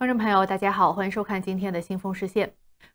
观众朋友，大家好，欢迎收看今天的《新风视线》。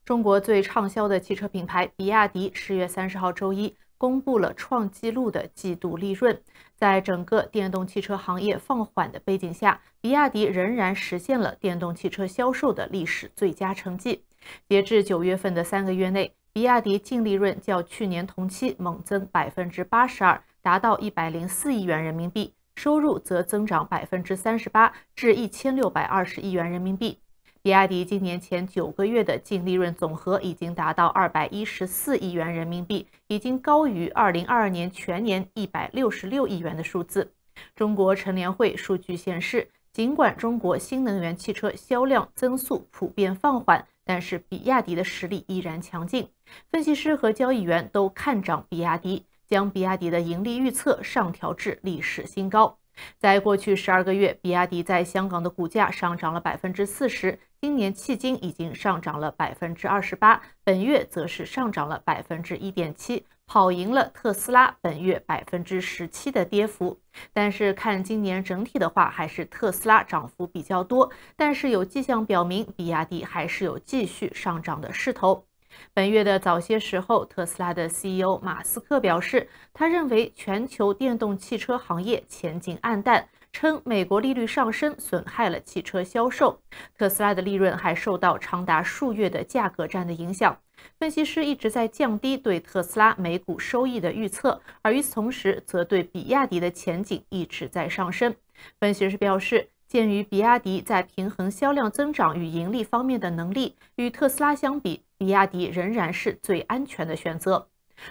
中国最畅销的汽车品牌比亚迪，十月三十号周一公布了创纪录的季度利润。在整个电动汽车行业放缓的背景下，比亚迪仍然实现了电动汽车销售的历史最佳成绩。截至九月份的三个月内，比亚迪净利润较去年同期猛增百分之八十二，达到一百零四亿元人民币。收入则增长百分之三十八，至一千六百二十亿元人民币。比亚迪今年前九个月的净利润总和已经达到二百一十四亿元人民币，已经高于二零二二年全年一百六十六亿元的数字。中国成联会数据显示，尽管中国新能源汽车销量增速普遍放缓，但是比亚迪的实力依然强劲。分析师和交易员都看涨比亚迪。将比亚迪的盈利预测上调至历史新高。在过去十二个月，比亚迪在香港的股价上涨了百分之四十，今年迄今已经上涨了百分之二十八，本月则是上涨了百分之一点七，跑赢了特斯拉本月百分之十七的跌幅。但是看今年整体的话，还是特斯拉涨幅比较多。但是有迹象表明，比亚迪还是有继续上涨的势头。本月的早些时候，特斯拉的 CEO 马斯克表示，他认为全球电动汽车行业前景黯淡，称美国利率上升损害了汽车销售。特斯拉的利润还受到长达数月的价格战的影响。分析师一直在降低对特斯拉每股收益的预测，而与此同时，则对比亚迪的前景一直在上升。分析师表示，鉴于比亚迪在平衡销量增长与盈利方面的能力，与特斯拉相比。比亚迪仍然是最安全的选择，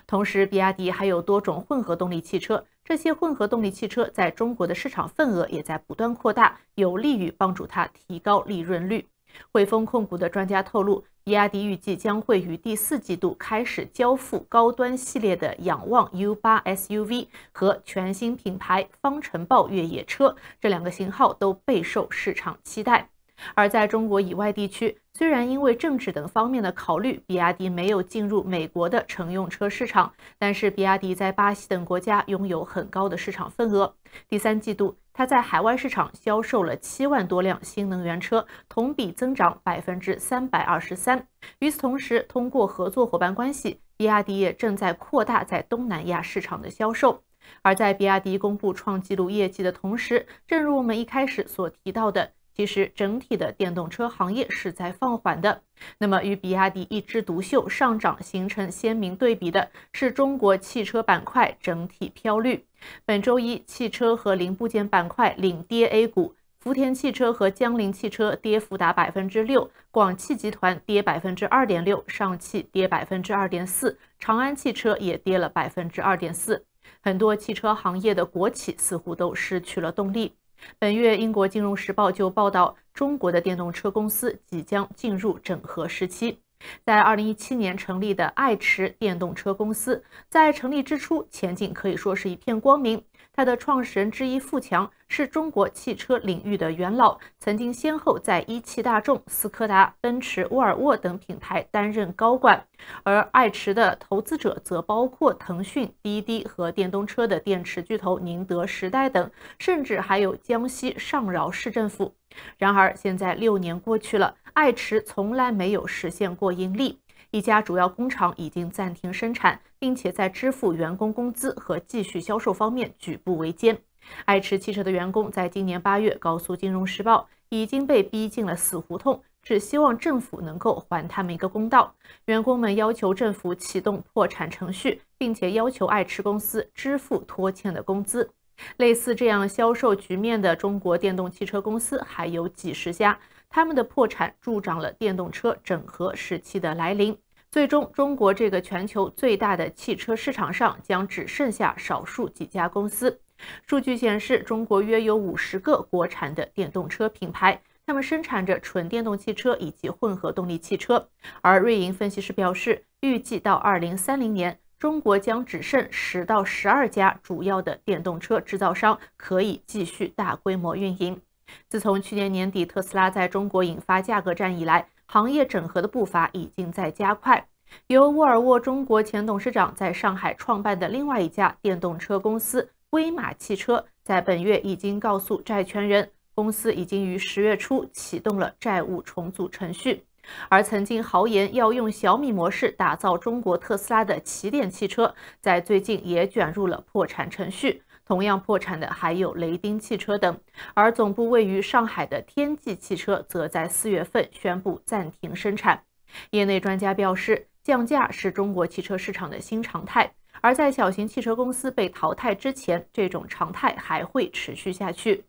同时，比亚迪还有多种混合动力汽车，这些混合动力汽车在中国的市场份额也在不断扩大，有利于帮助它提高利润率。汇丰控股的专家透露，比亚迪预计将会于第四季度开始交付高端系列的仰望 U8 SUV 和全新品牌方程豹越野车，这两个型号都备受市场期待。而在中国以外地区，虽然因为政治等方面的考虑，比亚迪没有进入美国的乘用车市场，但是比亚迪在巴西等国家拥有很高的市场份额。第三季度，它在海外市场销售了七万多辆新能源车，同比增长百分之三百二十三。与此同时，通过合作伙伴关系，比亚迪也正在扩大在东南亚市场的销售。而在比亚迪公布创纪录业绩的同时，正如我们一开始所提到的。其实整体的电动车行业是在放缓的。那么，与比亚迪一枝独秀上涨形成鲜明对比的是，中国汽车板块整体飘绿。本周一，汽车和零部件板块领跌 A 股，福田汽车和江铃汽车跌幅达百分之六，广汽集团跌百分之二点六，上汽跌百分之二点四，长安汽车也跌了百分之二点四。很多汽车行业的国企似乎都失去了动力。本月，《英国金融时报》就报道，中国的电动车公司即将进入整合时期。在2017年成立的爱驰电动车公司，在成立之初，前景可以说是一片光明。它的创始人之一傅强是中国汽车领域的元老，曾经先后在一汽大众、斯柯达、奔驰、沃尔沃等品牌担任高管。而爱驰的投资者则包括腾讯、滴滴和电动车的电池巨头宁德时代等，甚至还有江西上饶市政府。然而，现在六年过去了，爱驰从来没有实现过盈利，一家主要工厂已经暂停生产。并且在支付员工工资和继续销售方面举步维艰。爱驰汽车的员工在今年八月告诉《金融时报》，已经被逼进了死胡同，只希望政府能够还他们一个公道。员工们要求政府启动破产程序，并且要求爱驰公司支付拖欠的工资。类似这样销售局面的中国电动汽车公司还有几十家，他们的破产助长了电动车整合时期的来临。最终，中国这个全球最大的汽车市场上将只剩下少数几家公司。数据显示，中国约有五十个国产的电动车品牌，他们生产着纯电动汽车以及混合动力汽车。而瑞银分析师表示，预计到2030年，中国将只剩十到十二家主要的电动车制造商可以继续大规模运营。自从去年年底特斯拉在中国引发价格战以来，行业整合的步伐已经在加快。由沃尔沃中国前董事长在上海创办的另外一家电动车公司威马汽车，在本月已经告诉债权人，公司已经于十月初启动了债务重组程序。而曾经豪言要用小米模式打造中国特斯拉的起点汽车，在最近也卷入了破产程序。同样破产的还有雷丁汽车等，而总部位于上海的天际汽车则在四月份宣布暂停生产。业内专家表示，降价是中国汽车市场的新常态，而在小型汽车公司被淘汰之前，这种常态还会持续下去。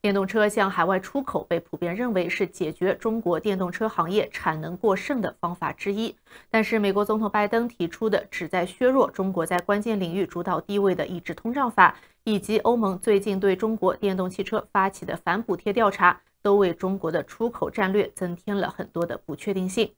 电动车向海外出口被普遍认为是解决中国电动车行业产能过剩的方法之一，但是美国总统拜登提出的旨在削弱中国在关键领域主导地位的抑制通胀法，以及欧盟最近对中国电动汽车发起的反补贴调查，都为中国的出口战略增添了很多的不确定性。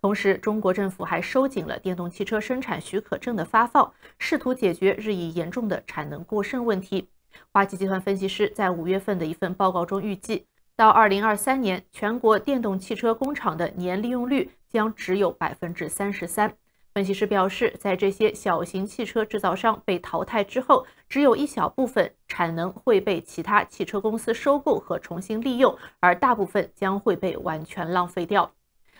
同时，中国政府还收紧了电动汽车生产许可证的发放，试图解决日益严重的产能过剩问题。花旗集团分析师在五月份的一份报告中预计，到二零二三年，全国电动汽车工厂的年利用率将只有百分之三十三。分析师表示，在这些小型汽车制造商被淘汰之后，只有一小部分产能会被其他汽车公司收购和重新利用，而大部分将会被完全浪费掉。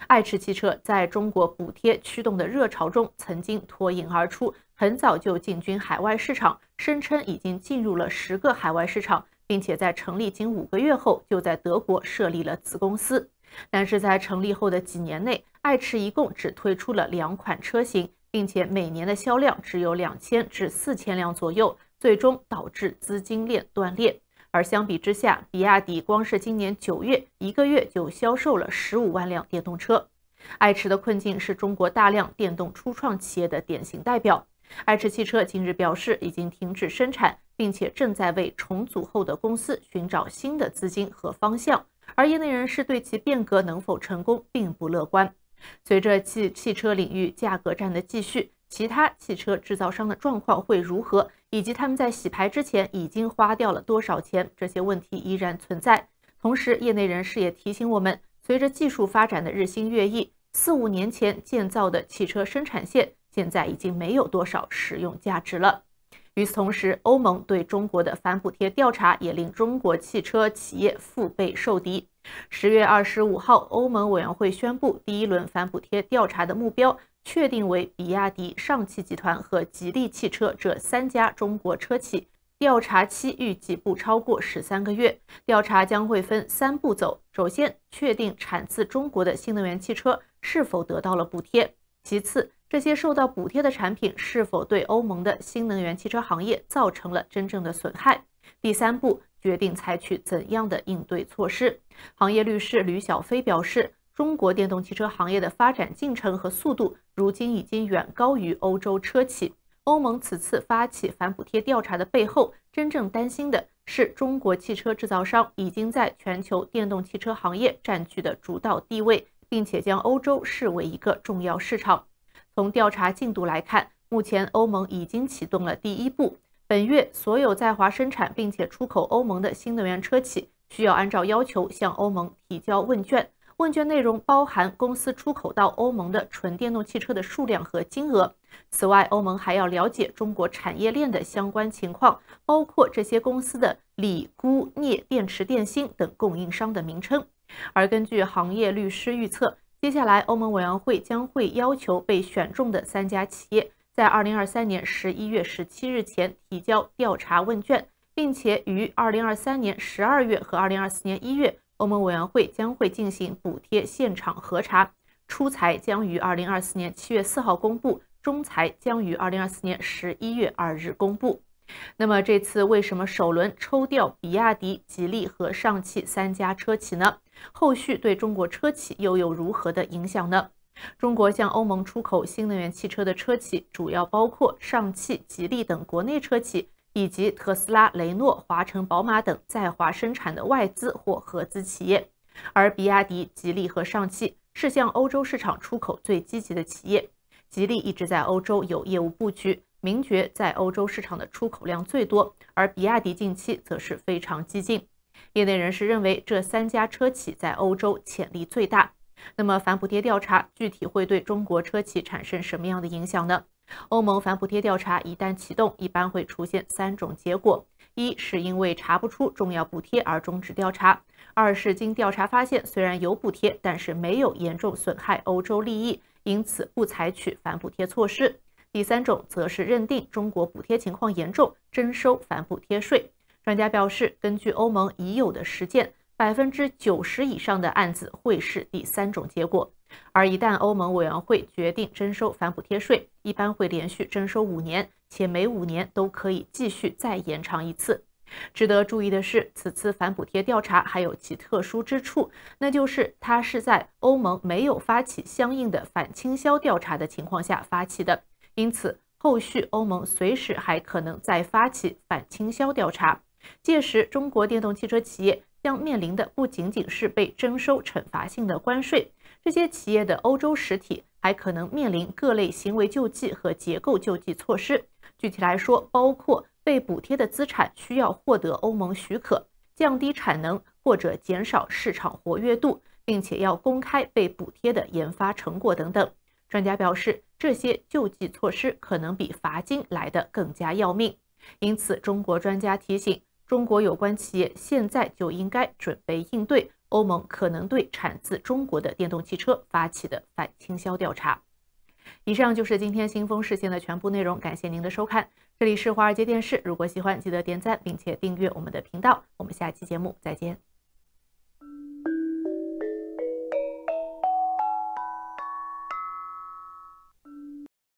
爱驰汽车在中国补贴驱动的热潮中曾经脱颖而出，很早就进军海外市场。声称已经进入了十个海外市场，并且在成立仅五个月后就在德国设立了子公司。但是在成立后的几年内，爱驰一共只推出了两款车型，并且每年的销量只有两千至四千辆左右，最终导致资金链断裂。而相比之下，比亚迪光是今年九月一个月就销售了十五万辆电动车。爱驰的困境是中国大量电动初创企业的典型代表。爱驰汽车近日表示，已经停止生产，并且正在为重组后的公司寻找新的资金和方向。而业内人士对其变革能否成功并不乐观。随着汽汽车领域价格战的继续，其他汽车制造商的状况会如何，以及他们在洗牌之前已经花掉了多少钱，这些问题依然存在。同时，业内人士也提醒我们，随着技术发展的日新月异，四五年前建造的汽车生产线。现在已经没有多少实用价值了。与此同时，欧盟对中国的反补贴调查也令中国汽车企业腹背受敌。十月二十五号，欧盟委员会宣布，第一轮反补贴调查的目标确定为比亚迪、上汽集团和吉利汽车这三家中国车企。调查期预计不超过十三个月，调查将会分三步走：首先，确定产自中国的新能源汽车是否得到了补贴；其次，这些受到补贴的产品是否对欧盟的新能源汽车行业造成了真正的损害？第三步，决定采取怎样的应对措施？行业律师吕小飞表示，中国电动汽车行业的发展进程和速度，如今已经远高于欧洲车企。欧盟此次发起反补贴调查的背后，真正担心的是中国汽车制造商已经在全球电动汽车行业占据的主导地位，并且将欧洲视为一个重要市场。从调查进度来看，目前欧盟已经启动了第一步。本月，所有在华生产并且出口欧盟的新能源车企需要按照要求向欧盟提交问卷。问卷内容包含公司出口到欧盟的纯电动汽车的数量和金额。此外，欧盟还要了解中国产业链的相关情况，包括这些公司的锂、钴、镍电池电芯等供应商的名称。而根据行业律师预测。接下来，欧盟委员会将会要求被选中的三家企业在二零二三年十一月十七日前提交调查问卷，并且于二零二三年十二月和二零二四年一月，欧盟委员会将会进行补贴现场核查。初裁将于二零二四年七月四号公布，中裁将于二零二四年十一月二日公布。那么这次为什么首轮抽调比亚迪、吉利和上汽三家车企呢？后续对中国车企又有如何的影响呢？中国向欧盟出口新能源汽车的车企主要包括上汽、吉利等国内车企，以及特斯拉、雷诺、华晨、宝马等在华生产的外资或合资企业。而比亚迪、吉利和上汽是向欧洲市场出口最积极的企业。吉利一直在欧洲有业务布局。名爵在欧洲市场的出口量最多，而比亚迪近期则是非常激进。业内人士认为，这三家车企在欧洲潜力最大。那么，反补贴调查具体会对中国车企产生什么样的影响呢？欧盟反补贴调查一旦启动，一般会出现三种结果：一是因为查不出重要补贴而终止调查；二是经调查发现，虽然有补贴，但是没有严重损害欧洲利益，因此不采取反补贴措施。第三种则是认定中国补贴情况严重，征收反补贴税。专家表示，根据欧盟已有的实践，百分之九十以上的案子会是第三种结果。而一旦欧盟委员会决定征收反补贴税，一般会连续征收五年，且每五年都可以继续再延长一次。值得注意的是，此次反补贴调查还有其特殊之处，那就是它是在欧盟没有发起相应的反倾销调查的情况下发起的。因此，后续欧盟随时还可能再发起反倾销调查，届时中国电动汽车企业将面临的不仅仅是被征收惩罚性的关税，这些企业的欧洲实体还可能面临各类行为救济和结构救济措施。具体来说，包括被补贴的资产需要获得欧盟许可，降低产能或者减少市场活跃度，并且要公开被补贴的研发成果等等。专家表示，这些救济措施可能比罚金来的更加要命，因此中国专家提醒，中国有关企业现在就应该准备应对欧盟可能对产自中国的电动汽车发起的反倾销调查。以上就是今天新风事件的全部内容，感谢您的收看，这里是华尔街电视。如果喜欢，记得点赞并且订阅我们的频道，我们下期节目再见。